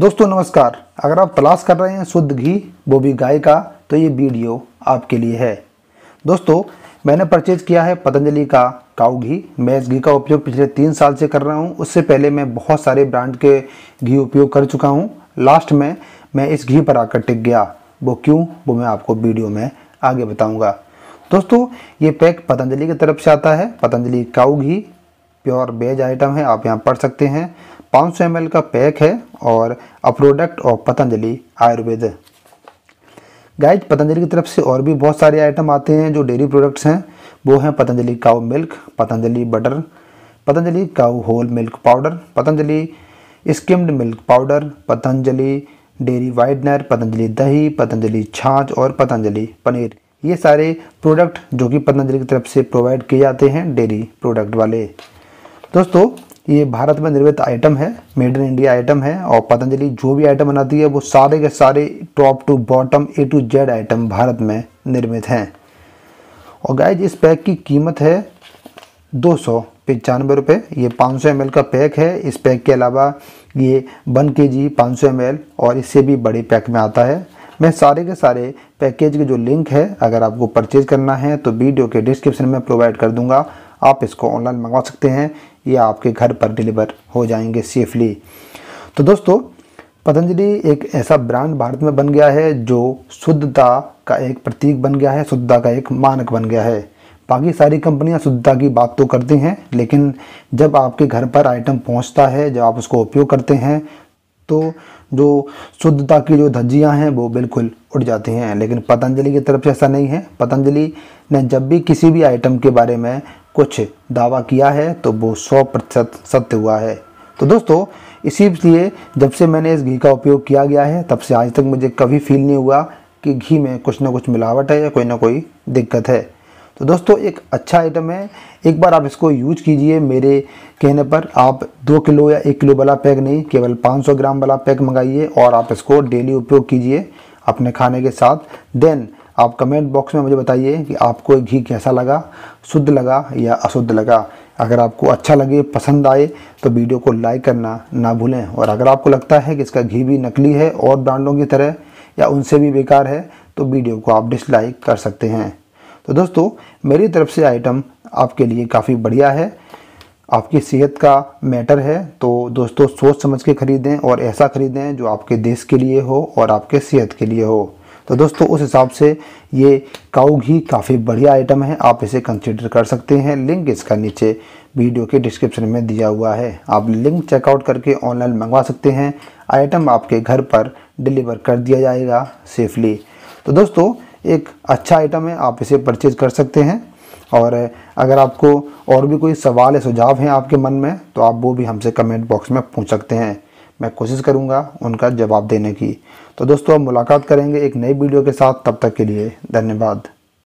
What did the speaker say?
दोस्तों नमस्कार अगर आप तलाश कर रहे हैं शुद्ध घी वो भी गाय का तो ये वीडियो आपके लिए है दोस्तों मैंने परचेज किया है पतंजलि का काऊ घी मैं इस घी का उपयोग पिछले तीन साल से कर रहा हूँ उससे पहले मैं बहुत सारे ब्रांड के घी उपयोग कर चुका हूँ लास्ट में मैं इस घी पर आकर टिक गया वो क्यों वो मैं आपको वीडियो में आगे बताऊँगा दोस्तों ये पैक पतंजलि की तरफ से आता है Patanjali cow ghee pure veg item है आप यहाँ पढ़ सकते हैं पाँच सौ एम का पैक है और a product of Patanjali Ayurved guys Patanjali की तरफ से और भी बहुत सारे आइटम आते हैं जो डेयरी प्रोडक्ट्स हैं वो हैं Patanjali cow milk Patanjali butter Patanjali cow whole milk powder Patanjali skimmed milk powder Patanjali dairy whitener Patanjali dahi Patanjali छाछ और पतंजलि पनीर ये सारे प्रोडक्ट जो कि पतंजलि की तरफ से प्रोवाइड किए जाते हैं डेयरी प्रोडक्ट वाले दोस्तों ये भारत में निर्मित आइटम है मेड इन इंडिया आइटम है और पतंजलि जो भी आइटम बनाती है वो सारे के सारे top to bottom A to Z item Bharat में निर्मित हैं और गाइज इस पैक की कीमत है दो सौ पचानवे रुपये ये पाँच सौ एम का पैक है इस पैक के अलावा ये वन के जी पाँच सौ एम और इससे भी बड़े पैक में आता है मैं सारे के सारे पैकेज के जो लिंक है अगर आपको परचेज करना है तो वीडियो के डिस्क्रिप्शन में प्रोवाइड कर दूंगा आप इसको ऑनलाइन मंगवा सकते हैं या आपके घर पर डिलीवर हो जाएंगे सेफली तो दोस्तों पतंजलि एक ऐसा ब्रांड भारत में बन गया है जो शुद्धता का एक प्रतीक बन गया है शुद्धता का एक मानक बन गया है बाकी सारी कंपनियां शुद्धता की बात तो करती हैं लेकिन जब आपके घर पर आइटम पहुंचता है जब आप उसको उपयोग करते हैं तो जो शुद्धता की जो धज्जियाँ हैं वो बिल्कुल उड़ जाती हैं लेकिन पतंजलि की तरफ से ऐसा नहीं है पतंजलि ने जब भी किसी भी आइटम के बारे में कुछ दावा किया है तो वो सौ प्रतिशत सत्य हुआ है तो दोस्तों इसीलिए जब से मैंने इस घी का उपयोग किया गया है तब से आज तक मुझे कभी फील नहीं हुआ कि घी में कुछ ना कुछ मिलावट है या कोई ना कोई दिक्कत है तो दोस्तों एक अच्छा आइटम है एक बार आप इसको यूज कीजिए मेरे कहने पर आप दो किलो या एक किलो वाला पैक नहीं केवल 500 ग्राम वाला पैक मंगाइए और आप इसको डेली उपयोग कीजिए अपने खाने के साथ देन आप कमेंट बॉक्स में मुझे बताइए कि आपको घी कैसा लगा शुद्ध लगा या अशुद्ध लगा अगर आपको अच्छा लगे पसंद आए तो वीडियो को लाइक करना ना भूलें और अगर आपको लगता है कि इसका घी भी नकली है और ब्रांडों की तरह या उनसे भी बेकार है तो वीडियो को आप डिसलाइक कर सकते हैं तो दोस्तों मेरी तरफ से आइटम आपके लिए काफ़ी बढ़िया है आपकी सेहत का मैटर है तो दोस्तों सोच समझ के ख़रीदें और ऐसा ख़रीदें जो आपके देश के लिए हो और आपके सेहत के लिए हो तो दोस्तों उस हिसाब से ये काउ घी काफ़ी बढ़िया आइटम है आप इसे कंसिडर कर सकते हैं लिंक इसका नीचे वीडियो के डिस्क्रिप्शन में दिया हुआ है आप लिंक चेकआउट करके ऑनलाइन मंगवा सकते हैं आइटम आपके घर पर डिलीवर कर दिया जाएगा सेफली तो दोस्तों एक अच्छा आइटम है आप इसे परचेज कर सकते हैं और अगर आपको और भी कोई सवाल या सुझाव हैं आपके मन में तो आप वो भी हमसे कमेंट बॉक्स में पूछ सकते हैं मैं कोशिश करूँगा उनका जवाब देने की तो दोस्तों अब मुलाकात करेंगे एक नई वीडियो के साथ तब तक के लिए धन्यवाद